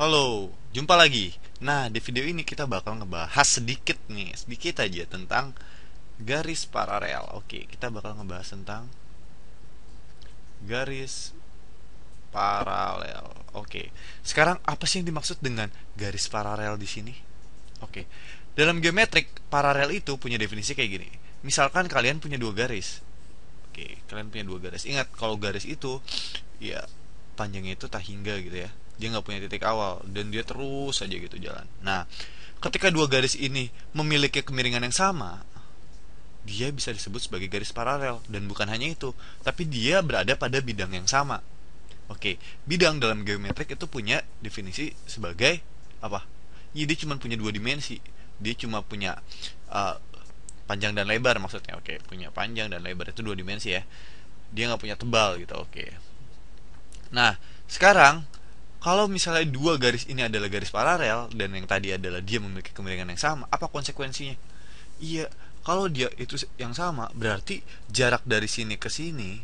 Halo, jumpa lagi. Nah, di video ini kita bakal ngebahas sedikit nih, sedikit aja tentang garis paralel. Oke, kita bakal ngebahas tentang garis paralel. Oke. Sekarang apa sih yang dimaksud dengan garis paralel di sini? Oke. Dalam geometrik, paralel itu punya definisi kayak gini. Misalkan kalian punya dua garis. Oke, kalian punya dua garis. Ingat kalau garis itu ya panjangnya itu tak hingga gitu ya dia nggak punya titik awal dan dia terus saja gitu jalan nah ketika dua garis ini memiliki kemiringan yang sama dia bisa disebut sebagai garis paralel dan bukan hanya itu tapi dia berada pada bidang yang sama oke bidang dalam geometrik itu punya definisi sebagai apa ya, dia cuma punya dua dimensi dia cuma punya uh, panjang dan lebar maksudnya oke punya panjang dan lebar itu dua dimensi ya dia nggak punya tebal gitu oke nah sekarang kalau misalnya dua garis ini adalah garis paralel dan yang tadi adalah dia memiliki kemiringan yang sama, apa konsekuensinya? Iya, kalau dia itu yang sama, berarti jarak dari sini ke sini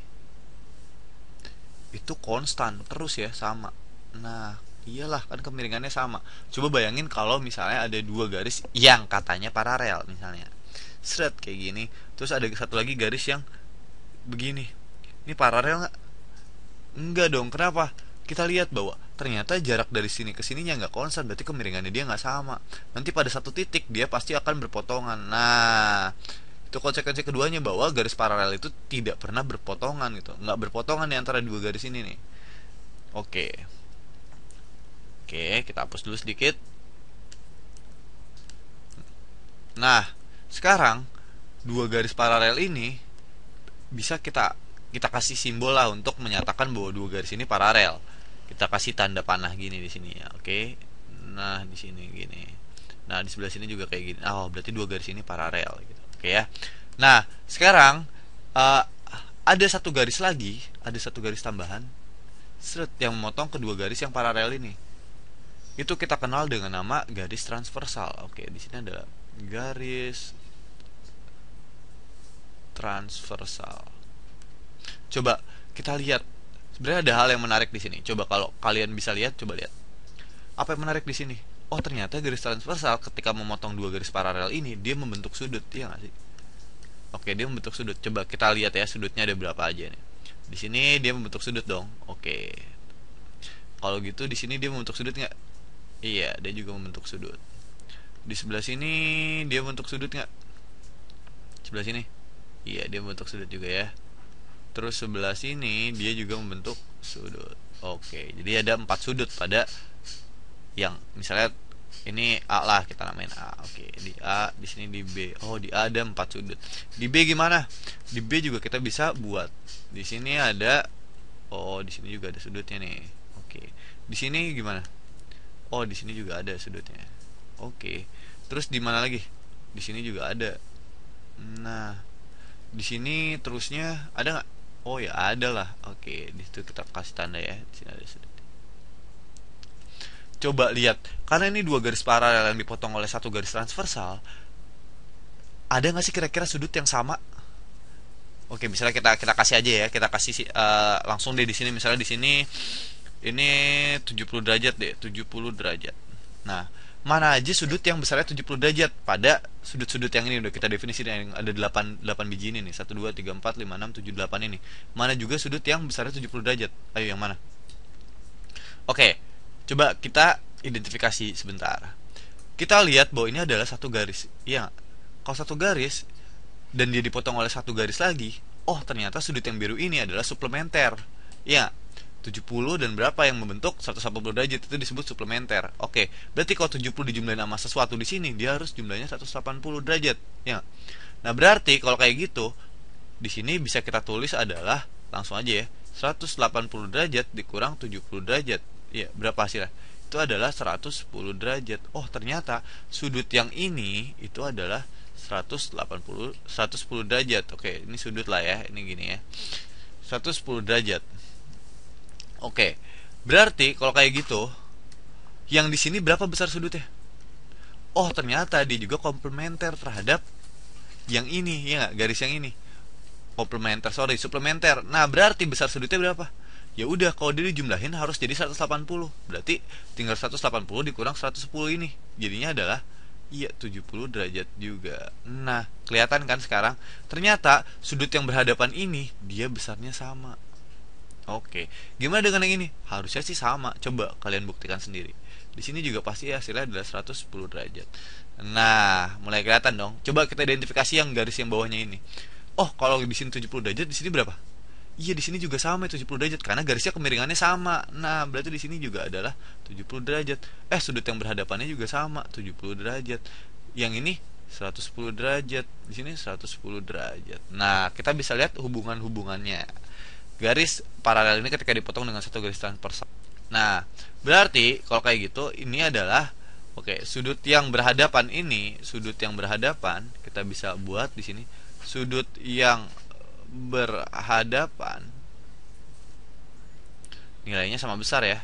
itu konstan terus ya sama. Nah, iyalah kan kemiringannya sama. Coba bayangin kalau misalnya ada dua garis yang katanya paralel misalnya. Seret kayak gini, terus ada satu lagi garis yang begini. Ini paralel nggak? Enggak dong, kenapa? kita lihat bahwa ternyata jarak dari sini ke sininya nggak konstan berarti kemiringannya dia nggak sama nanti pada satu titik dia pasti akan berpotongan nah itu konsekuensi keduanya bahwa garis paralel itu tidak pernah berpotongan gitu nggak berpotongan di antara dua garis ini nih oke oke kita hapus dulu sedikit nah sekarang dua garis paralel ini bisa kita kita kasih simbol lah untuk menyatakan bahwa dua garis ini paralel kita kasih tanda panah gini di sini ya oke nah di sini gini nah di sebelah sini juga kayak gini oh berarti dua garis ini paralel gitu oke ya nah sekarang uh, ada satu garis lagi ada satu garis tambahan seret yang memotong kedua garis yang paralel ini itu kita kenal dengan nama garis transversal oke di sini ada garis transversal coba kita lihat sebenarnya ada hal yang menarik di sini coba kalau kalian bisa lihat coba lihat apa yang menarik di sini oh ternyata garis transversal ketika memotong dua garis paralel ini dia membentuk sudut ya nggak sih oke dia membentuk sudut coba kita lihat ya sudutnya ada berapa aja nih di sini dia membentuk sudut dong oke kalau gitu di sini dia membentuk sudut nggak iya dia juga membentuk sudut di sebelah sini dia membentuk sudut nggak sebelah sini iya dia membentuk sudut juga ya terus sebelah sini dia juga membentuk sudut oke jadi ada empat sudut pada yang misalnya ini A lah kita namain A oke di A di sini di B oh di A ada empat sudut di B gimana di B juga kita bisa buat di sini ada oh di sini juga ada sudutnya nih oke di sini gimana oh di sini juga ada sudutnya oke terus di mana lagi di sini juga ada nah di sini terusnya ada nggak oh ya ada lah oke di situ kita kasih tanda ya di sini ada sedikit coba lihat karena ini dua garis paralel yang dipotong oleh satu garis transversal ada nggak sih kira-kira sudut yang sama oke misalnya kita kita kasih aja ya kita kasih uh, langsung deh di sini misalnya di sini ini 70 derajat deh 70 derajat nah mana aja sudut yang besarnya 70 derajat pada sudut-sudut yang ini udah kita definisi yang ada 8 8 biji ini nih. 1 2 3 4 5 6 7 8 ini. Mana juga sudut yang besarnya 70 derajat. Ayo yang mana? Oke. Coba kita identifikasi sebentar. Kita lihat bahwa ini adalah satu garis. Iya. Kalau satu garis dan dia dipotong oleh satu garis lagi, oh ternyata sudut yang biru ini adalah suplementer. Iya, 70 dan berapa yang membentuk 180 derajat itu disebut suplementer. Oke, berarti kalau 70 dijumlahin sama sesuatu di sini dia harus jumlahnya 180 derajat, ya. Nah, berarti kalau kayak gitu di sini bisa kita tulis adalah langsung aja ya. 180 derajat dikurang 70 derajat. Ya, berapa hasilnya? Itu adalah 110 derajat. Oh, ternyata sudut yang ini itu adalah 180 110 derajat. Oke, ini sudut lah ya, ini gini ya. 110 derajat. Oke. Berarti kalau kayak gitu, yang di sini berapa besar sudutnya? Oh, ternyata dia juga komplementer terhadap yang ini, ya gak? garis yang ini. Komplementer, sorry, suplementer. Nah, berarti besar sudutnya berapa? ya udah kalau dia dijumlahin harus jadi 180 berarti tinggal 180 dikurang 110 ini jadinya adalah iya 70 derajat juga nah kelihatan kan sekarang ternyata sudut yang berhadapan ini dia besarnya sama Oke, gimana dengan yang ini? Harusnya sih sama. Coba kalian buktikan sendiri. Di sini juga pasti hasilnya adalah 110 derajat. Nah, mulai kelihatan dong. Coba kita identifikasi yang garis yang bawahnya ini. Oh, kalau di sini 70 derajat, di sini berapa? Iya, di sini juga sama 70 ya, derajat karena garisnya kemiringannya sama. Nah, berarti di sini juga adalah 70 derajat. Eh, sudut yang berhadapannya juga sama, 70 derajat. Yang ini 110 derajat, di sini 110 derajat. Nah, kita bisa lihat hubungan-hubungannya garis paralel ini ketika dipotong dengan satu garis transversal. Nah, berarti kalau kayak gitu ini adalah oke, okay, sudut yang berhadapan ini, sudut yang berhadapan kita bisa buat di sini sudut yang berhadapan nilainya sama besar ya.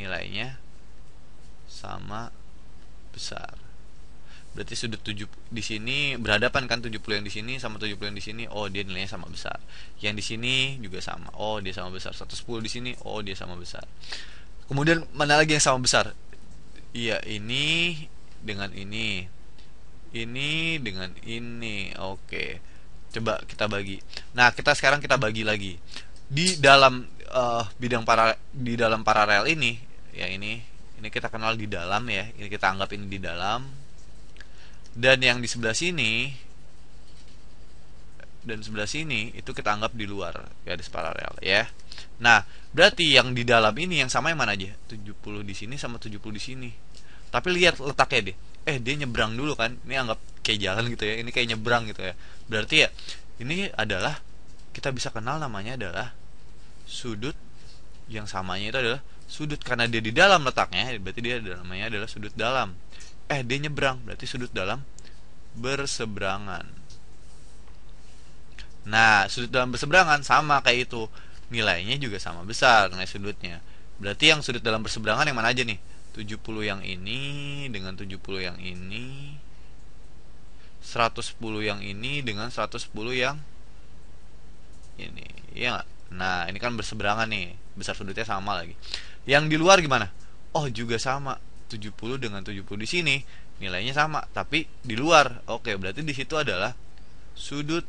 Nilainya sama besar berarti sudut tujuh di sini berhadapan kan 70 yang di sini sama 70 yang di sini oh dia nilainya sama besar yang di sini juga sama oh dia sama besar 110 di sini oh dia sama besar kemudian mana lagi yang sama besar iya ini dengan ini ini dengan ini oke coba kita bagi nah kita sekarang kita bagi lagi di dalam uh, bidang para di dalam paralel ini ya ini ini kita kenal di dalam ya ini kita anggap ini di dalam dan yang di sebelah sini dan sebelah sini itu kita anggap di luar garis paralel ya. Nah, berarti yang di dalam ini yang sama yang mana aja? 70 di sini sama 70 di sini. Tapi lihat letaknya deh. Eh, dia nyebrang dulu kan. Ini anggap kayak jalan gitu ya. Ini kayak nyebrang gitu ya. Berarti ya ini adalah kita bisa kenal namanya adalah sudut yang samanya itu adalah sudut karena dia di dalam letaknya, berarti dia namanya adalah sudut dalam eh dia nyebrang berarti sudut dalam berseberangan nah sudut dalam berseberangan sama kayak itu nilainya juga sama besar nilai sudutnya berarti yang sudut dalam berseberangan yang mana aja nih 70 yang ini dengan 70 yang ini 110 yang ini dengan 110 yang ini ya nah ini kan berseberangan nih besar sudutnya sama lagi yang di luar gimana oh juga sama 70 dengan 70 di sini nilainya sama tapi di luar oke berarti di situ adalah sudut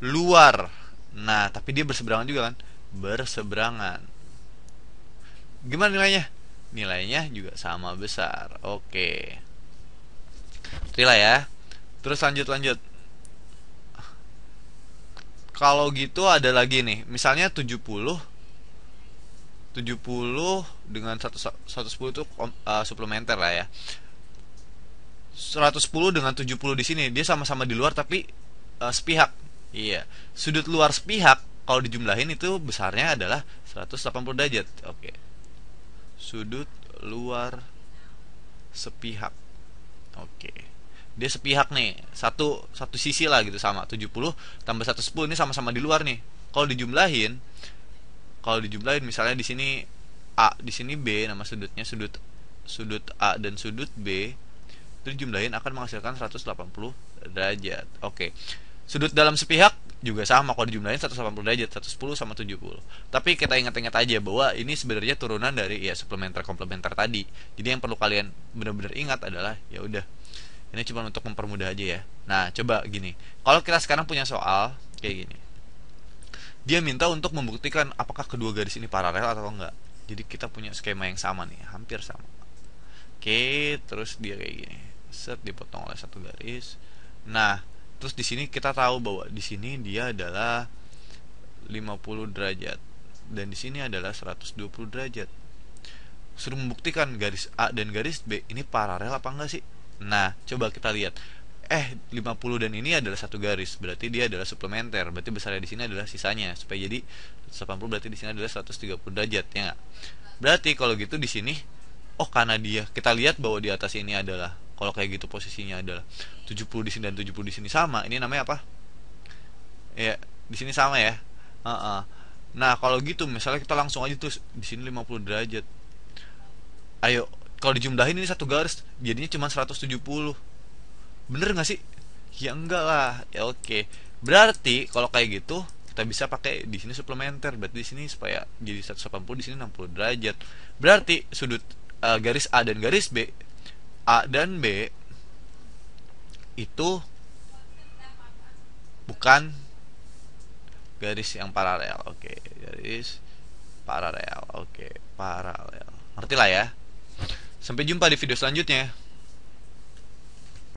luar nah tapi dia berseberangan juga kan berseberangan gimana nilainya nilainya juga sama besar oke Rila ya terus lanjut lanjut kalau gitu ada lagi nih misalnya 70 70 dengan 110 itu uh, suplementer lah ya 110 dengan 70 di sini dia sama-sama di luar tapi uh, sepihak iya sudut luar sepihak kalau dijumlahin itu besarnya adalah 180 derajat oke sudut luar sepihak oke dia sepihak nih satu satu sisi lah gitu sama 70 tambah 110 ini sama-sama di luar nih kalau dijumlahin kalau dijumlahin misalnya di sini a di sini b nama sudutnya sudut sudut a dan sudut b itu dijumlahin akan menghasilkan 180 derajat oke okay. sudut dalam sepihak juga sama kalau dijumlahin 180 derajat 110 sama 70 tapi kita ingat-ingat aja bahwa ini sebenarnya turunan dari ya suplementer komplementer tadi jadi yang perlu kalian benar-benar ingat adalah ya udah ini cuma untuk mempermudah aja ya nah coba gini kalau kita sekarang punya soal kayak gini dia minta untuk membuktikan apakah kedua garis ini paralel atau enggak jadi kita punya skema yang sama nih hampir sama oke terus dia kayak gini set dipotong oleh satu garis nah terus di sini kita tahu bahwa di sini dia adalah 50 derajat dan di sini adalah 120 derajat suruh membuktikan garis A dan garis B ini paralel apa enggak sih nah coba kita lihat eh 50 dan ini adalah satu garis berarti dia adalah suplementer berarti besarnya di sini adalah sisanya supaya jadi 180 berarti di sini adalah 130 derajat ya gak? berarti kalau gitu di sini oh karena dia kita lihat bahwa di atas ini adalah kalau kayak gitu posisinya adalah 70 di sini dan 70 di sini sama ini namanya apa ya di sini sama ya uh -uh. nah kalau gitu misalnya kita langsung aja terus di sini 50 derajat ayo kalau dijumlahin ini satu garis jadinya cuma 170 bener nggak sih ya enggak lah ya oke okay. berarti kalau kayak gitu kita bisa pakai di sini suplementer berarti di sini supaya jadi 180 di sini 60 derajat berarti sudut uh, garis A dan garis B A dan B itu bukan garis yang paralel oke okay. garis paralel oke okay. paralel ngerti lah ya sampai jumpa di video selanjutnya